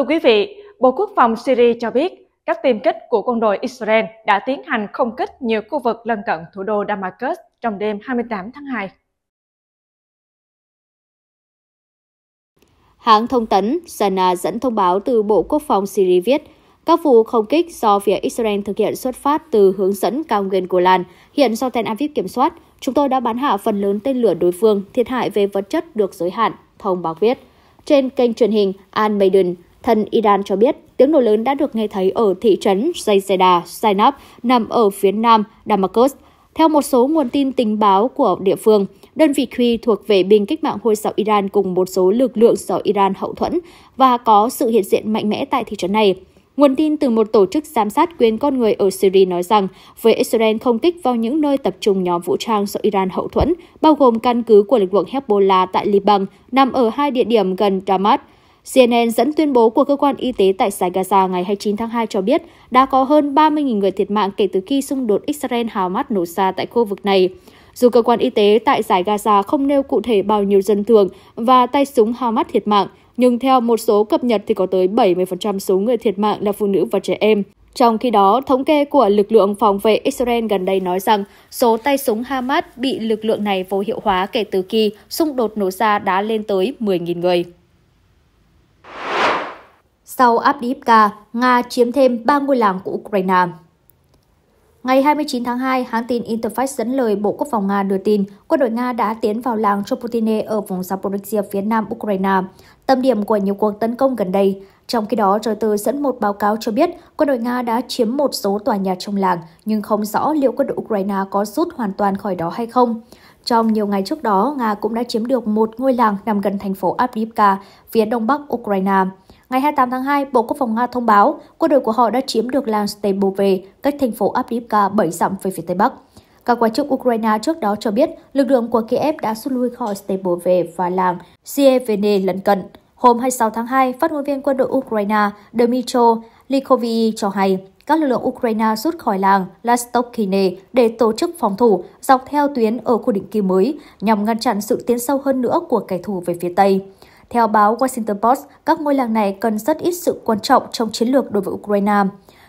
Thưa quý vị, Bộ Quốc phòng Syria cho biết các tiêm kích của quân đội Israel đã tiến hành không kích nhiều khu vực lân cận thủ đô Damascus trong đêm 28 tháng 2. Hãng thông tấn Sana dẫn thông báo từ Bộ Quốc phòng Syria viết, các vụ không kích do phía Israel thực hiện xuất phát từ hướng dẫn cao nguyên Golan, hiện do Tel Aviv kiểm soát, chúng tôi đã bắn hạ phần lớn tên lửa đối phương, thiệt hại về vật chất được giới hạn, thông báo viết. Trên kênh truyền hình Al Maiden, Thân Iran cho biết tiếng nổ lớn đã được nghe thấy ở thị trấn Zayzeda, Zainab, nằm ở phía nam Damascus. Theo một số nguồn tin tình báo của địa phương, đơn vị Kri thuộc về binh cách mạng Hồi giáo Iran cùng một số lực lượng do Iran hậu thuẫn và có sự hiện diện mạnh mẽ tại thị trấn này. Nguồn tin từ một tổ chức giám sát quyền con người ở Syria nói rằng, với Israel không kích vào những nơi tập trung nhóm vũ trang do Iran hậu thuẫn, bao gồm căn cứ của lực lượng Hezbollah tại Liban, nằm ở hai địa điểm gần Damascus CNN dẫn tuyên bố của cơ quan y tế tại giải Gaza ngày 29 tháng 2 cho biết đã có hơn 30.000 người thiệt mạng kể từ khi xung đột Israel-Hamas nổ ra tại khu vực này. Dù cơ quan y tế tại giải Gaza không nêu cụ thể bao nhiêu dân thường và tay súng Hamas thiệt mạng, nhưng theo một số cập nhật thì có tới 70% số người thiệt mạng là phụ nữ và trẻ em. Trong khi đó, thống kê của lực lượng phòng vệ Israel gần đây nói rằng số tay súng Hamas bị lực lượng này vô hiệu hóa kể từ khi xung đột nổ ra đã lên tới 10.000 người. Sau Abdiivka, Nga chiếm thêm 3 ngôi làng của Ukraine. Ngày 29 tháng 2, hãng tin Interfax dẫn lời Bộ Quốc phòng Nga đưa tin quân đội Nga đã tiến vào làng Choputine ở vùng Zaporizhia phía nam Ukraine, tâm điểm của nhiều cuộc tấn công gần đây. Trong khi đó, Reuters dẫn một báo cáo cho biết quân đội Nga đã chiếm một số tòa nhà trong làng, nhưng không rõ liệu quân đội Ukraine có rút hoàn toàn khỏi đó hay không. Trong nhiều ngày trước đó, Nga cũng đã chiếm được một ngôi làng nằm gần thành phố Avdiivka, phía đông bắc Ukraine. Ngày 28 tháng 2, Bộ Quốc phòng Nga thông báo quân đội của họ đã chiếm được làng Stebove, cách thành phố Avdiivka 7 dặm về phía Tây Bắc. Các quan chức Ukraine trước đó cho biết lực lượng của Kiev đã rút lui khỏi Stebove và làng Sievene lân cận. Hôm 26 tháng 2, phát ngôn viên quân đội Ukraine Dmytro Likovii cho hay các lực lượng Ukraine rút khỏi làng Lastokhine để tổ chức phòng thủ dọc theo tuyến ở khu định kỳ mới nhằm ngăn chặn sự tiến sâu hơn nữa của kẻ thù về phía Tây. Theo báo Washington Post, các ngôi làng này cần rất ít sự quan trọng trong chiến lược đối với Ukraine.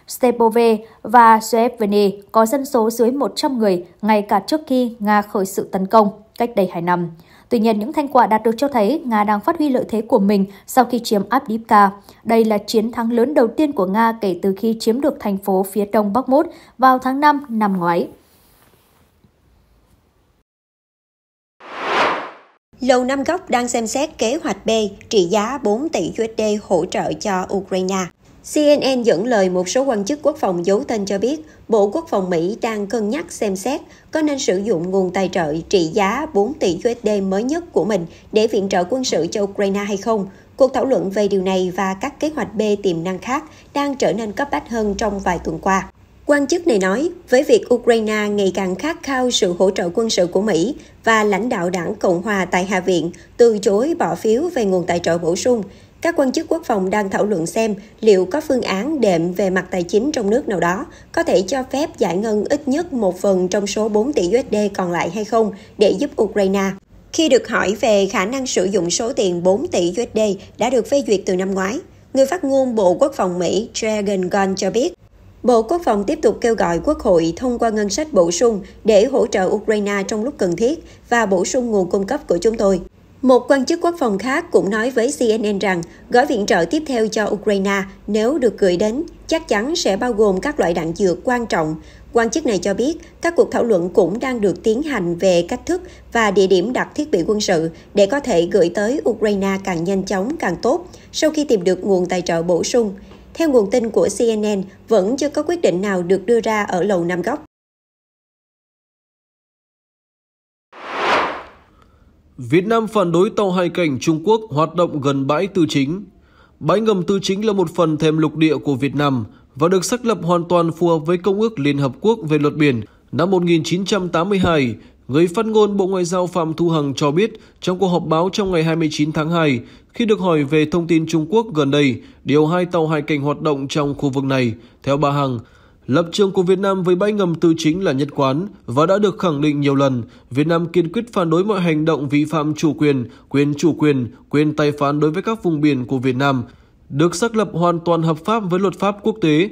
Stepove và Zhevene có dân số dưới 100 người ngay cả trước khi Nga khởi sự tấn công cách đây 2 năm. Tuy nhiên, những thành quả đạt được cho thấy Nga đang phát huy lợi thế của mình sau khi chiếm Abdivka. Đây là chiến thắng lớn đầu tiên của Nga kể từ khi chiếm được thành phố phía đông Bắc Mốt vào tháng 5 năm ngoái. Lầu Năm Góc đang xem xét kế hoạch B trị giá 4 tỷ USD hỗ trợ cho Ukraine. CNN dẫn lời một số quan chức quốc phòng giấu tên cho biết Bộ Quốc phòng Mỹ đang cân nhắc xem xét có nên sử dụng nguồn tài trợ trị giá 4 tỷ USD mới nhất của mình để viện trợ quân sự cho Ukraine hay không. Cuộc thảo luận về điều này và các kế hoạch B tiềm năng khác đang trở nên cấp bách hơn trong vài tuần qua. Quan chức này nói, với việc Ukraine ngày càng khát khao sự hỗ trợ quân sự của Mỹ và lãnh đạo đảng Cộng hòa tại Hạ viện từ chối bỏ phiếu về nguồn tài trợ bổ sung, các quan chức quốc phòng đang thảo luận xem liệu có phương án đệm về mặt tài chính trong nước nào đó có thể cho phép giải ngân ít nhất một phần trong số 4 tỷ USD còn lại hay không để giúp Ukraine. Khi được hỏi về khả năng sử dụng số tiền 4 tỷ USD đã được phê duyệt từ năm ngoái, người phát ngôn Bộ Quốc phòng Mỹ Dragon Gunn cho biết Bộ Quốc phòng tiếp tục kêu gọi Quốc hội thông qua ngân sách bổ sung để hỗ trợ Ukraine trong lúc cần thiết và bổ sung nguồn cung cấp của chúng tôi. Một quan chức quốc phòng khác cũng nói với CNN rằng gói viện trợ tiếp theo cho Ukraine nếu được gửi đến chắc chắn sẽ bao gồm các loại đạn dược quan trọng. Quan chức này cho biết các cuộc thảo luận cũng đang được tiến hành về cách thức và địa điểm đặt thiết bị quân sự để có thể gửi tới Ukraine càng nhanh chóng càng tốt sau khi tìm được nguồn tài trợ bổ sung. Theo nguồn tin của CNN, vẫn chưa có quyết định nào được đưa ra ở lầu Năm Góc. Việt Nam phản đối tàu hải cảnh Trung Quốc hoạt động gần bãi tư chính. Bãi ngầm tư chính là một phần thềm lục địa của Việt Nam và được xác lập hoàn toàn phù hợp với Công ước Liên Hợp Quốc về luật biển năm 1982 Người phát ngôn Bộ Ngoại giao Phạm Thu Hằng cho biết trong cuộc họp báo trong ngày 29 tháng 2, khi được hỏi về thông tin Trung Quốc gần đây điều hai tàu hải cảnh hoạt động trong khu vực này, theo bà Hằng, Lập trường của Việt Nam với bãi ngầm tư chính là nhất quán và đã được khẳng định nhiều lần. Việt Nam kiên quyết phản đối mọi hành động vi phạm chủ quyền, quyền chủ quyền, quyền tài phán đối với các vùng biển của Việt Nam, được xác lập hoàn toàn hợp pháp với luật pháp quốc tế,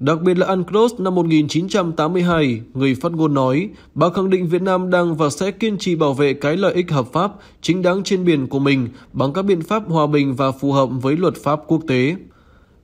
Đặc biệt là UNCLOS năm 1982, người phát ngôn nói, bà khẳng định Việt Nam đang và sẽ kiên trì bảo vệ cái lợi ích hợp pháp, chính đáng trên biển của mình bằng các biện pháp hòa bình và phù hợp với luật pháp quốc tế.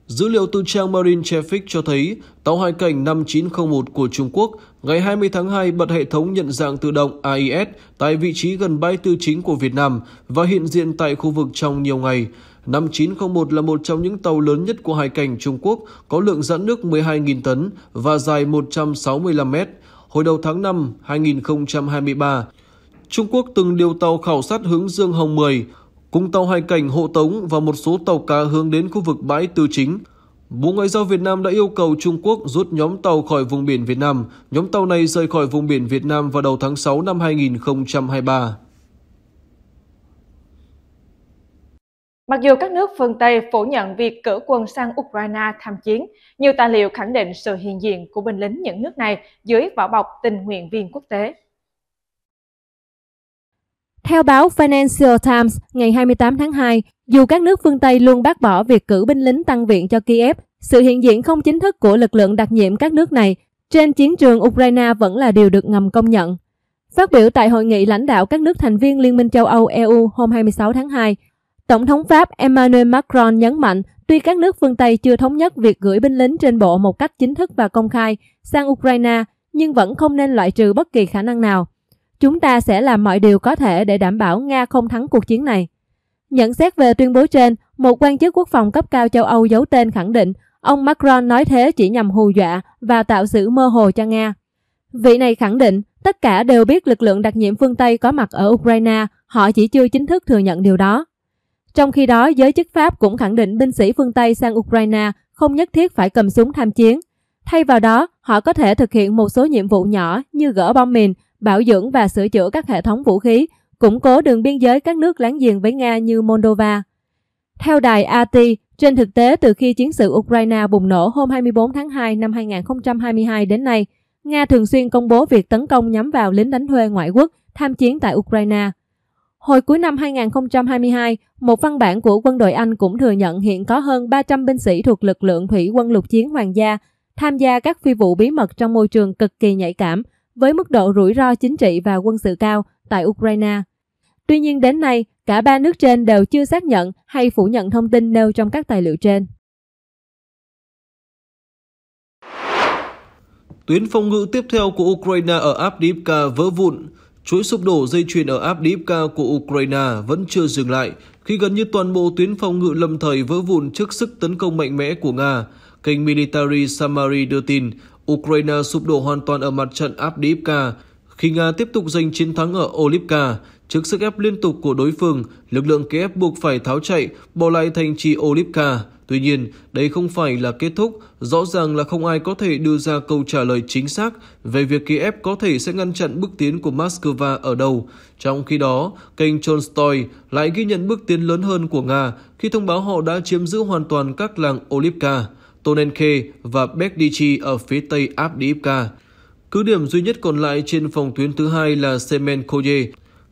Dữ liệu từ trang Marine Traffic cho thấy tàu hải cảnh 5901 của Trung Quốc ngày 20 tháng 2 bật hệ thống nhận dạng tự động AIS tại vị trí gần bay tư chính của Việt Nam và hiện diện tại khu vực trong nhiều ngày. Năm 901 là một trong những tàu lớn nhất của hải cảnh Trung Quốc, có lượng dẫn nước 12.000 tấn và dài 165 mét. Hồi đầu tháng 5 2023, Trung Quốc từng điều tàu khảo sát hướng Dương Hồng 10, cùng tàu hải cảnh hộ tống và một số tàu cá hướng đến khu vực bãi tư chính. Bộ Ngoại giao Việt Nam đã yêu cầu Trung Quốc rút nhóm tàu khỏi vùng biển Việt Nam. Nhóm tàu này rời khỏi vùng biển Việt Nam vào đầu tháng 6 năm 2023. Mặc dù các nước phương Tây phủ nhận việc cử quân sang Ukraine tham chiến, nhiều tài liệu khẳng định sự hiện diện của binh lính những nước này dưới vỏ bọc tình nguyện viên quốc tế. Theo báo Financial Times ngày 28 tháng 2, dù các nước phương Tây luôn bác bỏ việc cử binh lính tăng viện cho Kiev, sự hiện diện không chính thức của lực lượng đặc nhiệm các nước này trên chiến trường Ukraine vẫn là điều được ngầm công nhận. Phát biểu tại hội nghị lãnh đạo các nước thành viên Liên minh châu Âu EU hôm 26 tháng 2, Tổng thống Pháp Emmanuel Macron nhấn mạnh, tuy các nước phương Tây chưa thống nhất việc gửi binh lính trên bộ một cách chính thức và công khai sang Ukraine, nhưng vẫn không nên loại trừ bất kỳ khả năng nào. Chúng ta sẽ làm mọi điều có thể để đảm bảo Nga không thắng cuộc chiến này. Nhận xét về tuyên bố trên, một quan chức quốc phòng cấp cao châu Âu giấu tên khẳng định ông Macron nói thế chỉ nhằm hù dọa và tạo sự mơ hồ cho Nga. Vị này khẳng định tất cả đều biết lực lượng đặc nhiệm phương Tây có mặt ở Ukraine, họ chỉ chưa chính thức thừa nhận điều đó. Trong khi đó, giới chức Pháp cũng khẳng định binh sĩ phương Tây sang Ukraine không nhất thiết phải cầm súng tham chiến. Thay vào đó, họ có thể thực hiện một số nhiệm vụ nhỏ như gỡ bom mìn, bảo dưỡng và sửa chữa các hệ thống vũ khí, củng cố đường biên giới các nước láng giềng với Nga như Moldova. Theo đài AT, trên thực tế từ khi chiến sự Ukraine bùng nổ hôm 24 tháng 2 năm 2022 đến nay, Nga thường xuyên công bố việc tấn công nhắm vào lính đánh thuê ngoại quốc tham chiến tại Ukraine. Hồi cuối năm 2022, một văn bản của quân đội Anh cũng thừa nhận hiện có hơn 300 binh sĩ thuộc lực lượng thủy quân lục chiến hoàng gia tham gia các phi vụ bí mật trong môi trường cực kỳ nhạy cảm với mức độ rủi ro chính trị và quân sự cao tại Ukraine. Tuy nhiên đến nay, cả ba nước trên đều chưa xác nhận hay phủ nhận thông tin nêu trong các tài liệu trên. Tuyến phòng ngự tiếp theo của Ukraine ở Avdiivka vỡ vụn, Chuỗi sụp đổ dây chuyền ở Avdiivka của Ukraine vẫn chưa dừng lại khi gần như toàn bộ tuyến phòng ngự lâm thời vỡ vụn trước sức tấn công mạnh mẽ của Nga. Kênh Military Samari đưa tin Ukraine sụp đổ hoàn toàn ở mặt trận Avdiivka khi Nga tiếp tục giành chiến thắng ở Olivka. Trước sức ép liên tục của đối phương, lực lượng Kiev buộc phải tháo chạy, bỏ lại thành trì Olivka. Tuy nhiên, đây không phải là kết thúc, rõ ràng là không ai có thể đưa ra câu trả lời chính xác về việc Kiev có thể sẽ ngăn chặn bước tiến của Moscow ở đâu. Trong khi đó, kênh Tolstoy lại ghi nhận bước tiến lớn hơn của Nga khi thông báo họ đã chiếm giữ hoàn toàn các làng Olivka, Tonenke và Bekdichi ở phía tây Abdiivka. Cứ điểm duy nhất còn lại trên phòng tuyến thứ hai là Semenkoye,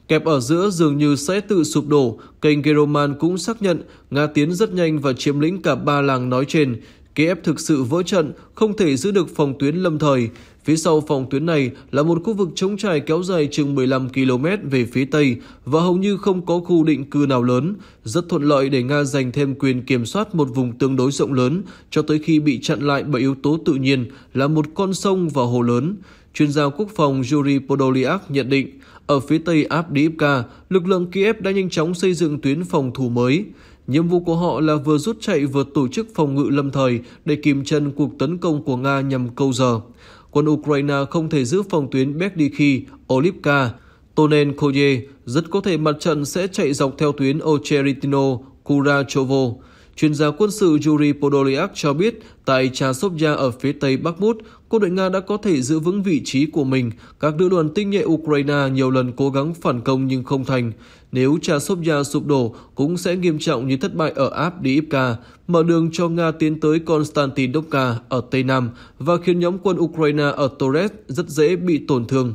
Kẹp ở giữa dường như sẽ tự sụp đổ, kênh Geroman cũng xác nhận Nga tiến rất nhanh và chiếm lĩnh cả ba làng nói trên. Kiev thực sự vỡ trận, không thể giữ được phòng tuyến lâm thời. Phía sau phòng tuyến này là một khu vực trống trải kéo dài chừng 15 km về phía Tây và hầu như không có khu định cư nào lớn, rất thuận lợi để Nga giành thêm quyền kiểm soát một vùng tương đối rộng lớn cho tới khi bị chặn lại bởi yếu tố tự nhiên là một con sông và hồ lớn. Chuyên gia quốc phòng Yuri Podolyak nhận định, ở phía tây Abdiivka, lực lượng Kiev đã nhanh chóng xây dựng tuyến phòng thủ mới. Nhiệm vụ của họ là vừa rút chạy vừa tổ chức phòng ngự lâm thời để kìm chân cuộc tấn công của Nga nhằm câu giờ. Quân Ukraine không thể giữ phòng tuyến Bekdikhi, Olivka, Tonen Koye, rất có thể mặt trận sẽ chạy dọc theo tuyến Ocheritino, Kurachovo. Chuyên gia quân sự Yuri Podolyak cho biết tại Chasovya ở phía tây Bakhmut, Quân đội Nga đã có thể giữ vững vị trí của mình. Các lữ đoàn tinh nhuệ Ukraine nhiều lần cố gắng phản công nhưng không thành. Nếu cha Chasovya sụp đổ cũng sẽ nghiêm trọng như thất bại ở Abdiivka, mở đường cho Nga tiến tới Konstantinovka ở Tây Nam và khiến nhóm quân Ukraine ở Torres rất dễ bị tổn thương.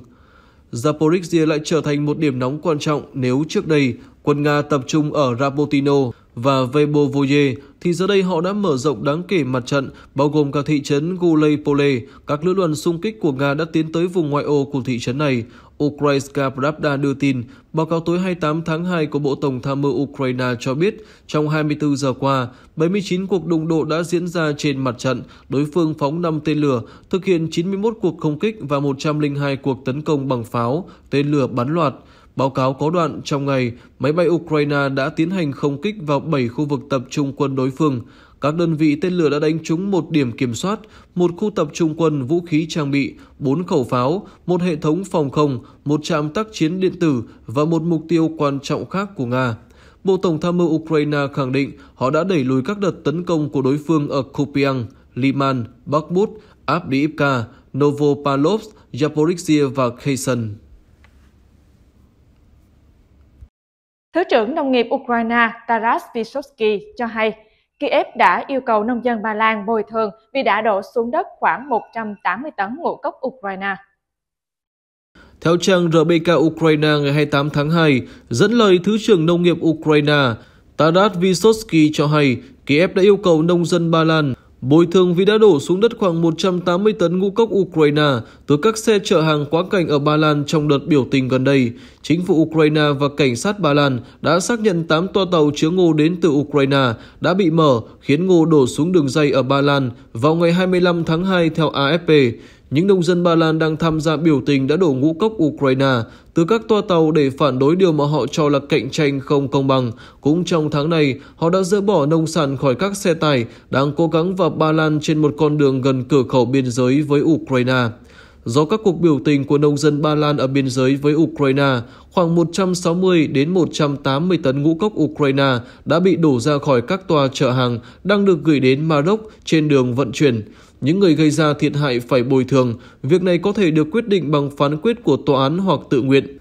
Zaporizhia lại trở thành một điểm nóng quan trọng nếu trước đây quân Nga tập trung ở rabotino và Vebovoye thì giờ đây họ đã mở rộng đáng kể mặt trận, bao gồm cả thị trấn Gulepole. Các lữ đoàn xung kích của Nga đã tiến tới vùng ngoại ô của thị trấn này. Ukrainska Pravda đưa tin, báo cáo tối 28 tháng 2 của Bộ Tổng tham mưu Ukraine cho biết, trong 24 giờ qua, 79 cuộc đụng độ đã diễn ra trên mặt trận, đối phương phóng 5 tên lửa, thực hiện 91 cuộc không kích và 102 cuộc tấn công bằng pháo, tên lửa bắn loạt. Báo cáo có đoạn trong ngày, máy bay Ukraine đã tiến hành không kích vào 7 khu vực tập trung quân đối phương. Các đơn vị tên lửa đã đánh trúng một điểm kiểm soát, một khu tập trung quân vũ khí trang bị, bốn khẩu pháo, một hệ thống phòng không, một trạm tác chiến điện tử và một mục tiêu quan trọng khác của Nga. Bộ Tổng tham mưu Ukraine khẳng định họ đã đẩy lùi các đợt tấn công của đối phương ở Kupiang, Liman, Bakhmut, Abdiivka, Novopavlovsk, Zaporizhia và Kherson. Thứ trưởng Nông nghiệp Ukraine Taras Vysotsky cho hay, Kiev đã yêu cầu nông dân Ba Lan bồi thường vì đã đổ xuống đất khoảng 180 tấn ngũ cốc Ukraine. Theo trang RBK Ukraine ngày 28 tháng 2, dẫn lời Thứ trưởng Nông nghiệp Ukraine Taras Vysotsky cho hay, Kiev đã yêu cầu nông dân Ba Lan Bồi thường vì đã đổ xuống đất khoảng 180 tấn ngũ cốc Ukraine từ các xe chở hàng quá cảnh ở Ba Lan trong đợt biểu tình gần đây, chính phủ Ukraine và cảnh sát Ba Lan đã xác nhận 8 toa tàu chứa ngô đến từ Ukraine đã bị mở, khiến ngô đổ xuống đường dây ở Ba Lan vào ngày 25 tháng 2 theo AFP. Những nông dân Ba Lan đang tham gia biểu tình đã đổ ngũ cốc Ukraine từ các toa tàu để phản đối điều mà họ cho là cạnh tranh không công bằng. Cũng trong tháng này, họ đã dỡ bỏ nông sản khỏi các xe tải đang cố gắng vào Ba Lan trên một con đường gần cửa khẩu biên giới với Ukraine. Do các cuộc biểu tình của nông dân Ba Lan ở biên giới với Ukraine, khoảng 160 đến 180 tấn ngũ cốc Ukraine đã bị đổ ra khỏi các tòa chợ hàng đang được gửi đến Maroc trên đường vận chuyển. Những người gây ra thiệt hại phải bồi thường, việc này có thể được quyết định bằng phán quyết của tòa án hoặc tự nguyện.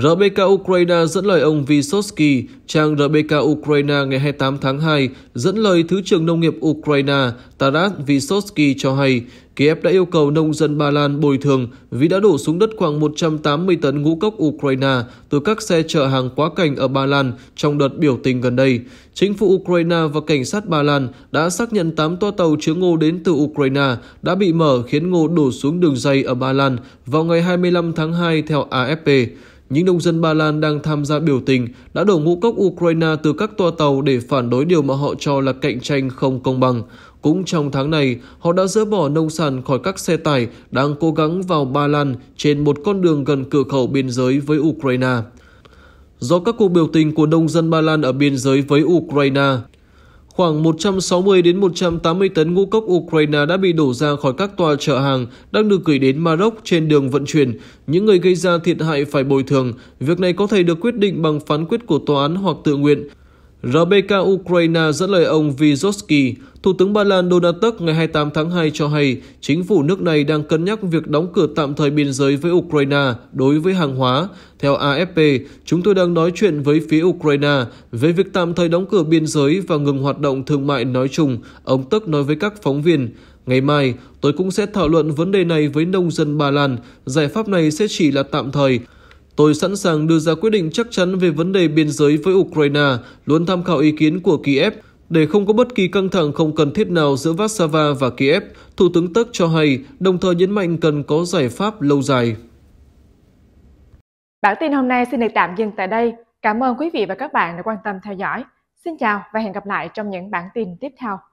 RBK Ukraine dẫn lời ông Vysotsky, trang RBK Ukraine ngày 28 tháng 2 dẫn lời Thứ trưởng Nông nghiệp Ukraine Taras Vysotsky cho hay Kiev đã yêu cầu nông dân Ba Lan bồi thường vì đã đổ xuống đất khoảng 180 tấn ngũ cốc Ukraine từ các xe chở hàng quá cảnh ở Ba Lan trong đợt biểu tình gần đây. Chính phủ Ukraine và cảnh sát Ba Lan đã xác nhận 8 toa tàu chứa ngô đến từ Ukraine đã bị mở khiến ngô đổ xuống đường dây ở Ba Lan vào ngày 25 tháng 2 theo AFP những nông dân Ba Lan đang tham gia biểu tình đã đổ ngũ cốc Ukraine từ các toa tàu để phản đối điều mà họ cho là cạnh tranh không công bằng. Cũng trong tháng này, họ đã dỡ bỏ nông sản khỏi các xe tải đang cố gắng vào Ba Lan trên một con đường gần cửa khẩu biên giới với Ukraine. Do các cuộc biểu tình của nông dân Ba Lan ở biên giới với Ukraine Khoảng 160 đến 180 tấn ngũ cốc Ukraine đã bị đổ ra khỏi các tòa chợ hàng đang được gửi đến Maroc trên đường vận chuyển. Những người gây ra thiệt hại phải bồi thường. Việc này có thể được quyết định bằng phán quyết của tòa án hoặc tự nguyện. Rbk Ukraine dẫn lời ông Vyzotsky, Thủ tướng Ba Lan Donald ngày 28 tháng 2 cho hay chính phủ nước này đang cân nhắc việc đóng cửa tạm thời biên giới với Ukraine đối với hàng hóa. Theo AFP, chúng tôi đang nói chuyện với phía Ukraine về việc tạm thời đóng cửa biên giới và ngừng hoạt động thương mại nói chung, ông Tusk nói với các phóng viên. Ngày mai, tôi cũng sẽ thảo luận vấn đề này với nông dân Ba Lan. Giải pháp này sẽ chỉ là tạm thời. Tôi sẵn sàng đưa ra quyết định chắc chắn về vấn đề biên giới với Ukraine, luôn tham khảo ý kiến của Kiev. Để không có bất kỳ căng thẳng không cần thiết nào giữa Warsaw và Kiev, Thủ tướng Tắc cho hay, đồng thời nhấn mạnh cần có giải pháp lâu dài. Bản tin hôm nay xin được tạm dừng tại đây. Cảm ơn quý vị và các bạn đã quan tâm theo dõi. Xin chào và hẹn gặp lại trong những bản tin tiếp theo.